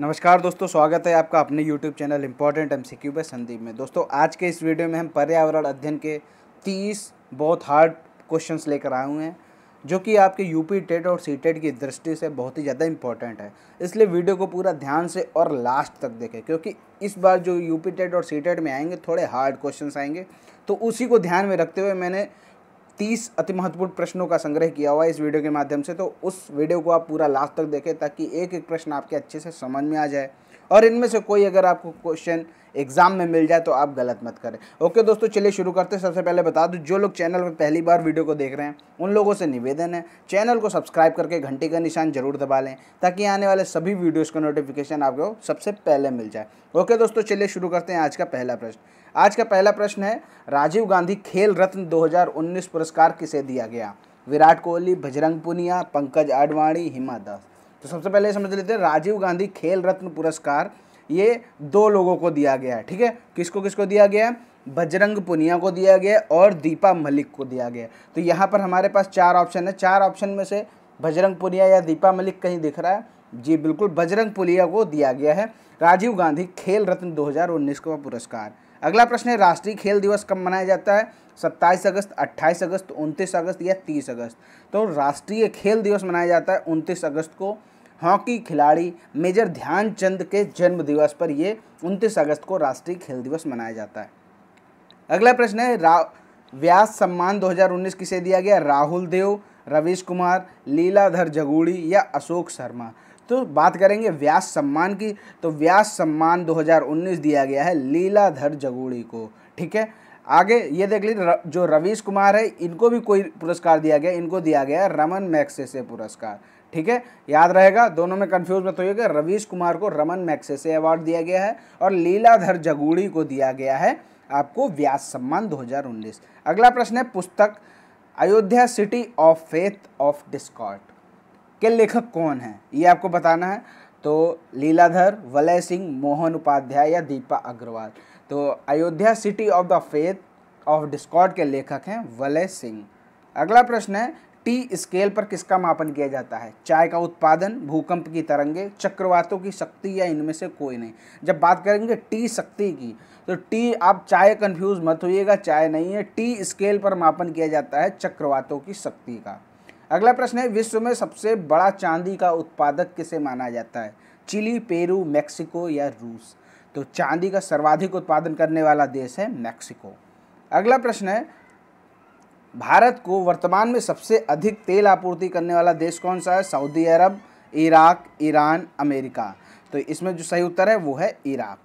नमस्कार दोस्तों स्वागत है आपका अपने YouTube channel important M C Q Sandeep में दोस्तों आज के इस वीडियो में हम पर्यावरण अध्ययन के 30 बहुत हार्ड क्वेश्चंस लेकर आए हुए हैं जो कि आपके यूपी टेट और सी टेट की दृष्टि से बहुत ही ज़्यादा इम्पोर्टेंट है इसलिए वीडियो को पूरा ध्यान से और लास्ट तक देखें क्योंकि इस बार जो यूपी टेट और सी टेट में आएंगे थोड़े हार्ड क्वेश्चन आएंगे तो उसी को ध्यान में रखते हुए मैंने तीस अति महत्वपूर्ण प्रश्नों का संग्रह किया हुआ है इस वीडियो के माध्यम से तो उस वीडियो को आप पूरा लास्ट तक देखें ताकि एक एक प्रश्न आपके अच्छे से समझ में आ जाए और इनमें से कोई अगर आपको क्वेश्चन एग्ज़ाम में मिल जाए तो आप गलत मत करें ओके दोस्तों चलिए शुरू करते हैं सबसे पहले बता दूँ जो लोग चैनल पर पहली बार वीडियो को देख रहे हैं उन लोगों से निवेदन है चैनल को सब्सक्राइब करके घंटे का निशान जरूर दबा लें ताकि आने वाले सभी वीडियोज़ का नोटिफिकेशन आपको सबसे पहले मिल जाए ओके दोस्तों चलिए शुरू करते हैं आज का पहला प्रश्न आज का पहला प्रश्न है राजीव गांधी खेल रत्न 2019 पुरस्कार किसे दिया गया विराट कोहली बजरंग पुनिया पंकज आडवाणी हिमा दास तो सबसे पहले समझ लेते हैं राजीव गांधी खेल रत्न पुरस्कार ये दो लोगों को दिया गया है ठीक है किसको किसको दिया गया है बजरंग पुनिया को दिया गया और दीपा मलिक को दिया गया तो यहाँ पर हमारे पास चार ऑप्शन है चार ऑप्शन में से बजरंग पुनिया या दीपा मलिक कहीं दिख रहा है जी बिल्कुल बजरंग पुनिया को दिया गया है राजीव गांधी खेल रत्न 2019 का पुरस्कार अगला प्रश्न है राष्ट्रीय खेल दिवस कब मनाया जाता है 27 अगस्त 28 अगस्त 29 अगस्त या 30 अगस्त तो राष्ट्रीय खेल दिवस मनाया जाता है 29 अगस्त को हॉकी खिलाड़ी मेजर ध्यानचंद के जन्म दिवस पर ये 29 अगस्त को राष्ट्रीय खेल दिवस मनाया जाता है अगला प्रश्न है रा व्यास सम्मान 2019 किसे दिया गया राहुल देव रवीश कुमार लीलाधर जगूड़ी या अशोक शर्मा तो बात करेंगे व्यास सम्मान की तो व्यास सम्मान 2019 दिया गया है लीलाधर जगूड़ी को ठीक है आगे ये देख लीजिए जो रवीश कुमार है इनको भी कोई पुरस्कार दिया गया इनको दिया गया रमन मैक्से पुरस्कार ठीक है याद रहेगा दोनों में कंफ्यूज मत होइएगा रवीश कुमार को रमन मैक्से से अवार्ड दिया गया है और लीलाधर जगूड़ी को दिया गया है आपको व्यास सम्मान 2019 अगला प्रश्न है पुस्तक Ayodhya city of faith of discord के लेखक कौन है ये आपको बताना है तो लीलाधर वलय सिंह मोहन उपाध्याय या दीपा अग्रवाल तो Ayodhya city of the faith of discord के लेखक हैं वलय सिंह अगला प्रश्न है टी स्केल पर किसका मापन किया जाता है चाय का उत्पादन भूकंप की तरंगे चक्रवातों की शक्ति या इनमें से कोई नहीं जब बात करेंगे टी शक्ति की तो टी आप चाय कंफ्यूज मत होइएगा चाय नहीं है टी स्केल पर मापन किया जाता है चक्रवातों की शक्ति का अगला प्रश्न है विश्व में सबसे बड़ा चांदी का उत्पादक किसे माना जाता है चिली पेरू मैक्सिको या रूस तो चांदी का सर्वाधिक उत्पादन करने वाला देश है मैक्सिको अगला प्रश्न है भारत को वर्तमान में सबसे अधिक तेल आपूर्ति करने वाला देश कौन सा है Saudi Arab Iraq Iran America तो इसमें जो सही उत्तर है वो है इराक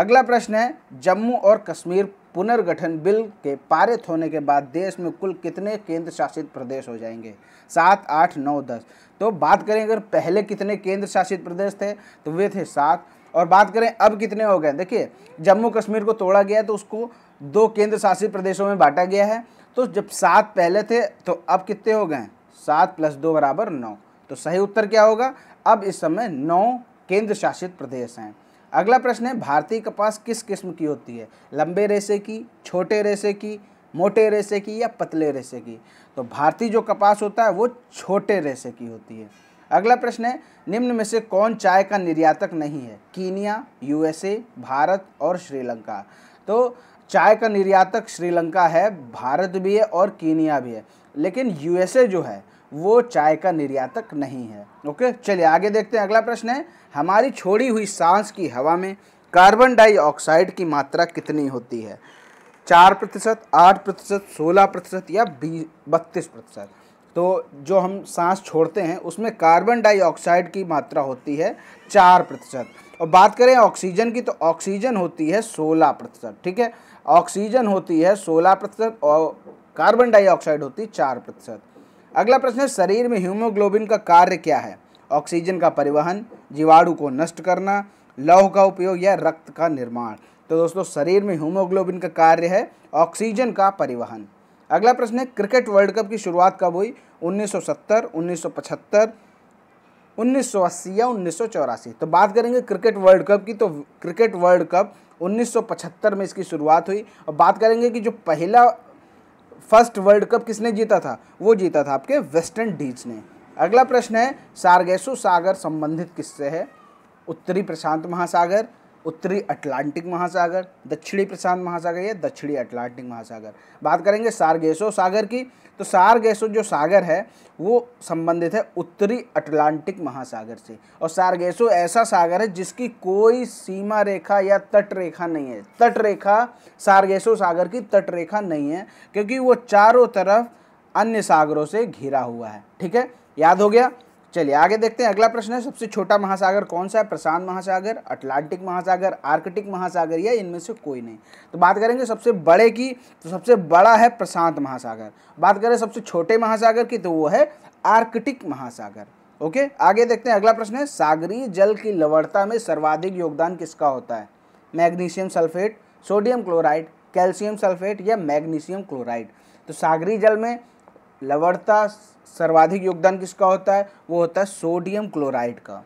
अगला प्रश्न है जम्मू और कश्मीर पुनर्गठन बिल के पारित होने के बाद देश में कुल कितने केंद्र शासित प्रदेश हो जाएंगे सात आठ नौ दस तो बात करें अगर पहले कितने केंद्र शासित प्रदेश थे तो वे थे सात और बात करें अब कितने हो गए देखिए जम्मू कश्मीर को तोड़ा गया तो उसको दो केंद्र शासित प्रदेशों में बांटा गया है तो जब सात पहले थे तो अब कितने हो गए सात प्लस दो बराबर नौ तो सही उत्तर क्या होगा अब इस समय नौ केंद्र शासित प्रदेश हैं अगला प्रश्न है भारतीय कपास किस किस्म की होती है लंबे रेसे की छोटे रेसे की मोटे रेसे की या पतले रेसे की तो भारतीय जो कपास होता है वो छोटे रेसे की होती है अगला प्रश्न है निम्न में से कौन चाय का निर्यातक नहीं है कीनिया यूएसए भारत और श्रीलंका तो चाय का निर्यातक श्रीलंका है भारत भी है और कीनिया भी है लेकिन यूएसए जो है वो चाय का निर्यातक नहीं है ओके चलिए आगे देखते हैं अगला प्रश्न है हमारी छोड़ी हुई सांस की हवा में कार्बन डाइऑक्साइड की मात्रा कितनी होती है चार प्रतिशत आठ प्रतिशत सोलह प्रतिशत या बीस बत्तीस प्रतिशत तो जो हम सांस छोड़ते हैं उसमें कार्बन डाइऑक्साइड की मात्रा होती है चार प्रतिशत और बात करें ऑक्सीजन की तो ऑक्सीजन होती है सोलह प्रतिशत ठीक है ऑक्सीजन होती है सोलह प्रतिशत और कार्बन डाइऑक्साइड होती है चार प्रतिशत अगला प्रश्न है शरीर में हीमोग्लोबिन का कार्य क्या है ऑक्सीजन का परिवहन जीवाणु को नष्ट करना लौह का उपयोग या रक्त का निर्माण तो दोस्तों शरीर में हीमोग्लोबिन का कार्य है ऑक्सीजन का परिवहन अगला प्रश्न है क्रिकेट वर्ल्ड कप की शुरुआत कब हुई 1970, 1975 1980 या उन्नीस तो बात करेंगे क्रिकेट वर्ल्ड कप की तो क्रिकेट वर्ल्ड कप 1975 में इसकी शुरुआत हुई और बात करेंगे कि जो पहला फर्स्ट वर्ल्ड कप किसने जीता था वो जीता था आपके वेस्ट इंडीज ने अगला प्रश्न है सार्गेसो सागर संबंधित किससे है उत्तरी प्रशांत महासागर उत्तरी अटलांटिक महासागर दक्षिणी प्रशांत महासागर या दक्षिणी अटलांटिक महासागर बात करेंगे सारगेसो सागर की तो सारगेसो जो सागर है वो संबंधित है उत्तरी अटलांटिक महासागर से और सारगेसो ऐसा सागर है जिसकी कोई सीमा रेखा या तट रेखा नहीं है तट रेखा सारगेसो सागर की तट रेखा नहीं है क्योंकि वो चारों तरफ अन्य सागरों से घिरा हुआ है ठीक है याद हो गया चलिए आगे देखते हैं अगला प्रश्न है सबसे छोटा महासागर कौन सा है प्रशांत महासागर अटलांटिक महासागर आर्कटिक महासागर या इनमें से कोई नहीं तो बात करेंगे सबसे बड़े की तो सबसे बड़ा है प्रशांत महासागर बात करें सबसे छोटे महासागर की तो वो है आर्कटिक महासागर ओके आगे देखते हैं अगला प्रश्न है सागरीय जल की लवणता में सर्वाधिक योगदान किसका होता है magnesium sulphate sodium chloride calcium sulphate या मैग्नीशियम क्लोराइड तो सागरी जल में लवणता सर्वाधिक योगदान किसका होता है वो होता है सोडियम क्लोराइड का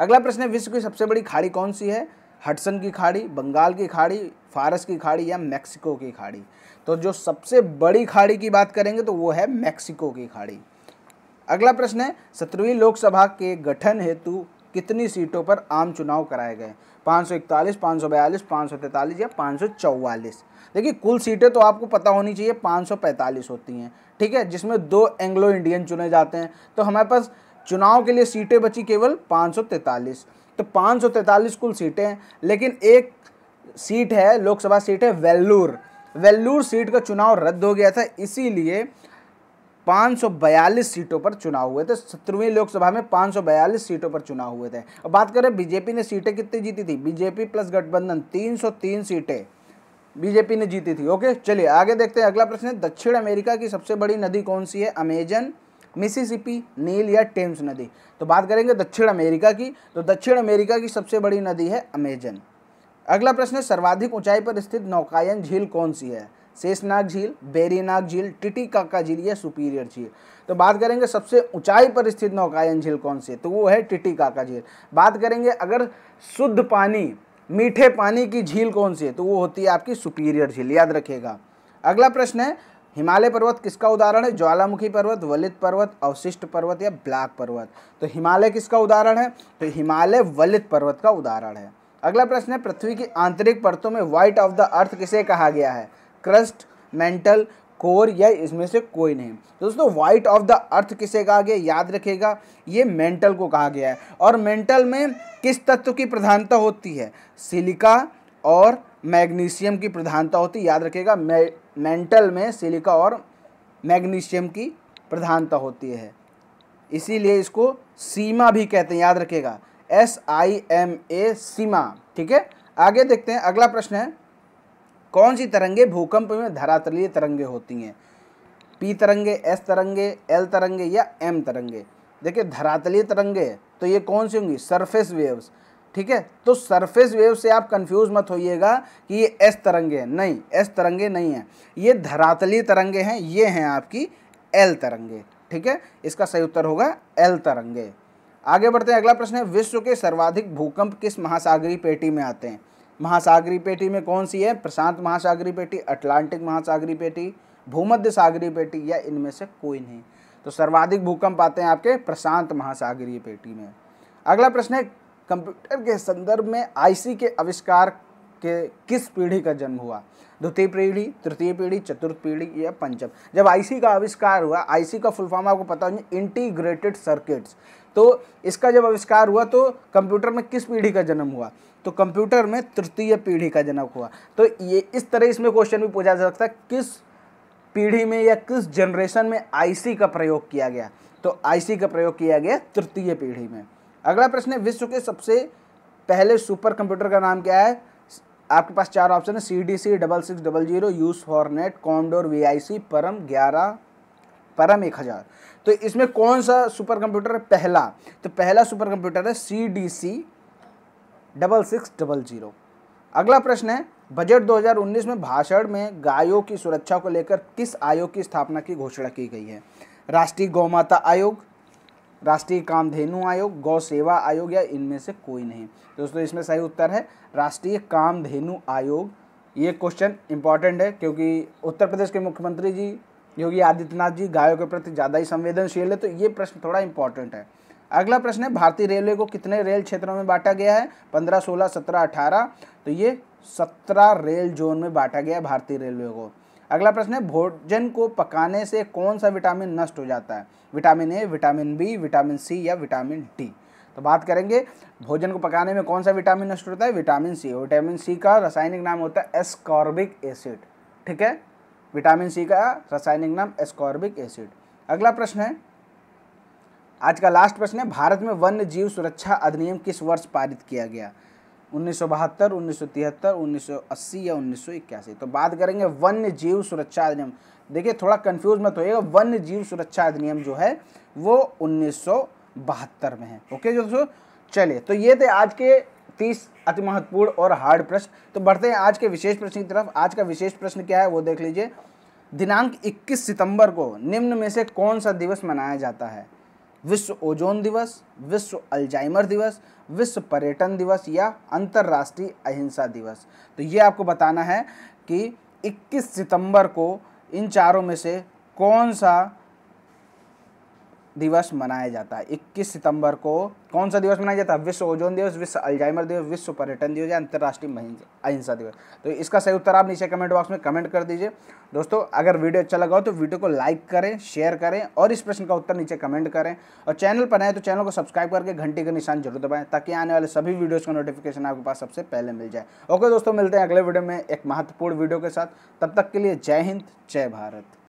अगला प्रश्न है विश्व की सबसे बड़ी खाड़ी कौन सी है हटसन की खाड़ी बंगाल की खाड़ी फारस की खाड़ी या मैक्सिको की खाड़ी तो जो सबसे बड़ी खाड़ी की बात करेंगे तो वो है मैक्सिको की खाड़ी अगला प्रश्न है सत्रहवीं लोकसभा के गठन हेतु कितनी सीटों पर आम चुनाव कराए गए 541, 542, 543 या 544 देखिए कुल सीटें तो आपको पता होनी चाहिए 545 होती हैं ठीक है जिसमें दो एंग्लो इंडियन चुने जाते हैं तो हमारे पास चुनाव के लिए सीटें बची केवल 543 तो 543 कुल सीटें हैं लेकिन एक सीट है लोकसभा सीट है वेल्लूर वेल्लूर सीट का चुनाव रद्द हो गया था इसीलिए 542 सीटों पर चुनाव हुए थे सत्रहवीं लोकसभा में 542 सीटों पर चुनाव हुए थे अब बात करें बीजेपी ने सीटें कितनी जीती थी बीजेपी प्लस गठबंधन 303 सीटें बीजेपी ने जीती थी ओके चलिए आगे देखते हैं अगला प्रश्न है दक्षिण अमेरिका की सबसे बड़ी नदी कौन सी है अमेजन मिसिसिपी नील या टेम्स नदी तो बात करेंगे दक्षिण अमेरिका की तो दक्षिण अमेरिका की सबसे बड़ी नदी है अमेजन अगला प्रश्न है सर्वाधिक ऊंचाई पर स्थित नौकायन झील कौन सी है शेषनाग झील बेरीनाग झील टिटी काका झील या सुपीरियर झील तो बात करेंगे सबसे ऊंचाई पर स्थित नौकायन झील कौन सी तो वो है टिटी काका झील बात करेंगे अगर शुद्ध पानी मीठे पानी की झील कौन सी है तो वो होती है आपकी सुपीरियर झील याद रखिएगा अगला प्रश्न है हिमालय पर्वत किसका उदाहरण है ज्वालामुखी पर्वत वलित पर्वत अवशिष्ट पर्वत या ब्लैक पर्वत तो हिमालय किसका उदाहरण है तो हिमालय वलित पर्वत का उदाहरण है अगला प्रश्न है पृथ्वी की आंतरिक परतों में व्हाइट ऑफ द अर्थ किसे कहा गया है क्रस्ट मेंटल कोर या इसमें से कोई नहीं दोस्तों वाइट ऑफ द अर्थ किसे कहा गया याद रखेगा ये मेंटल को कहा गया है और मेंटल में किस तत्व की प्रधानता होती है सिलिका और मैग्नीशियम की प्रधानता होती है याद रखेगा मेंटल में सिलिका और मैग्नीशियम की प्रधानता होती है इसीलिए इसको सीमा भी कहते हैं याद रखेगा एस आई एम ए सीमा ठीक है आगे देखते हैं अगला प्रश्न है कौन सी तरंगे भूकंप में धरातलीय तरंगे होती हैं पी तरंगे एस तरंगे एल तरंगे या एम तरंगे देखिए धरातलीय तरंगे तो ये कौन सी होंगी सरफेस वेव्स ठीक है तो सरफेस वेव से आप कंफ्यूज मत होइएगा कि ये एस तरंगे हैं नहीं एस तरंगे नहीं हैं ये धरातलीय तरंगे हैं ये हैं आपकी एल तरंगे ठीक है इसका सही उत्तर होगा एल तरंगे आगे बढ़ते हैं अगला प्रश्न है विश्व के सर्वाधिक भूकंप किस महासागरी पेटी में आते हैं महासागरी पेटी में कौन सी है प्रशांत महासागरी पेटी अटलांटिक महासागरी पेटी भूमध्य सागरी पेटी या इनमें से कोई नहीं तो सर्वाधिक भूकंप आते हैं आपके प्रशांत महासागरीय पेटी में अगला प्रश्न है कंप्यूटर के संदर्भ में आईसी के आविष्कार के किस पीढ़ी का जन्म हुआ द्वितीय पीढ़ी तृतीय पीढ़ी चतुर्थ पीढ़ी या पंचम जब आईसी का आविष्कार हुआ आईसी का फुल फॉर्म आपको पता होगा इंटीग्रेटेड सर्किट्स तो इसका जब आविष्कार हुआ तो कंप्यूटर में किस पीढ़ी का जन्म हुआ तो कंप्यूटर में तृतीय पीढ़ी का जन्म हुआ तो ये इस तरह इसमें क्वेश्चन भी पूछा जा सकता है किस पीढ़ी में या किस जनरेशन में आईसी का प्रयोग किया गया तो आईसी का प्रयोग किया गया तृतीय पीढ़ी में अगला प्रश्न है विश्व के सबसे पहले सुपर कंप्यूटर का नाम क्या है आपके पास चार ऑप्शन है C D C double six double zero use net Commodore V I C Param ग्यारह परम एक हज़ार तो इसमें कौन सा सुपर कंप्यूटर है पहला तो पहला सुपर कंप्यूटर है C D C double six double zero अगला प्रश्न है बजट 2019 में भाषण में गायों की सुरक्षा को लेकर किस आयोग की स्थापना की घोषणा की गई है राष्ट्रीय गौमाता आयोग राष्ट्रीय कामधेनु आयोग गौ सेवा आयोग या इनमें से कोई नहीं दोस्तों इसमें सही उत्तर है राष्ट्रीय कामधेनु आयोग ये क्वेश्चन इंपॉर्टेंट है क्योंकि उत्तर प्रदेश के मुख्यमंत्री जी योगी आदित्यनाथ जी गायों के प्रति ज़्यादा ही संवेदनशील है तो ये प्रश्न थोड़ा इंपॉर्टेंट है अगला प्रश्न है भारतीय रेलवे को कितने रेल क्षेत्रों में बांटा गया है पंद्रह सोलह सत्रह अठारह तो ये सत्रह रेल जोन में बांटा गया है भारतीय रेलवे को अगला प्रश्न है भोजन को पकाने से कौन सा विटामिन नष्ट हो जाता है vitamin A vitamin B vitamin C या विटामिन डी तो बात करेंगे भोजन को पकाने में कौन सा विटामिन नष्ट होता है विटामिन सी विटामिन सी का रासायनिक नाम होता है एस्कॉर्बिक एसिड ठीक है विटामिन सी का रासायनिक नाम एस्कॉर्बिक एसिड अगला प्रश्न है आज का लास्ट प्रश्न है भारत में वन्य जीव सुरक्षा अधिनियम किस वर्ष पारित किया गया उन्नीस उन्नीस सौ सौ बहत्तर तिहत्तर उन्नीस सौ अस्सी या उन्नीस सौ इक्यासी तो बात करेंगे वन्य जीव सुरक्षा अधिनियम देखिए थोड़ा कंफ्यूज मत होइएगा वन्य जीव सुरक्षा अधिनियम जो है वो उन्नीस सौ बहत्तर में है ओके दोस्तों चलिए तो ये थे आज के तीस अति महत्वपूर्ण और हार्ड प्रश्न तो बढ़ते हैं आज के विशेष प्रश्न की तरफ आज का विशेष प्रश्न क्या है वो देख लीजिए दिनांक 21 सितंबर को निम्न में से कौन सा दिवस मनाया जाता है विश्व ओजोन दिवस विश्व अल्जाइमर दिवस विश्व पर्यटन दिवस या अंतर्राष्ट्रीय अहिंसा दिवस तो ये आपको बताना है कि 21 सितंबर को इन चारों में से कौन सा दिवस मनाया जाता है इक्कीस सितंबर को कौन सा दिवस मनाया जाता है विश्व ओजोन दिवस विश्व अल्जाइमर दिवस विश्व पर्यटन दिवस या अंतर्राष्ट्रीय अहिंसा दिवस तो इसका सही उत्तर आप नीचे कमेंट बॉक्स में कमेंट कर दीजिए दोस्तों अगर वीडियो अच्छा लगा हो तो वीडियो को लाइक करें शेयर करें और इस प्रश्न का उत्तर नीचे कमेंट करें और चैनल पर नए तो चैनल को सब्सक्राइब करके घंटी का निशान जरूर दबाएं ताकि आने वाले सभी वीडियोज़ का नोटिफिकेशन आपके पास सबसे पहले मिल जाए ओके दोस्तों मिलते हैं अगले वीडियो में एक महत्वपूर्ण वीडियो के साथ तब तक के लिए जय हिंद जय भारत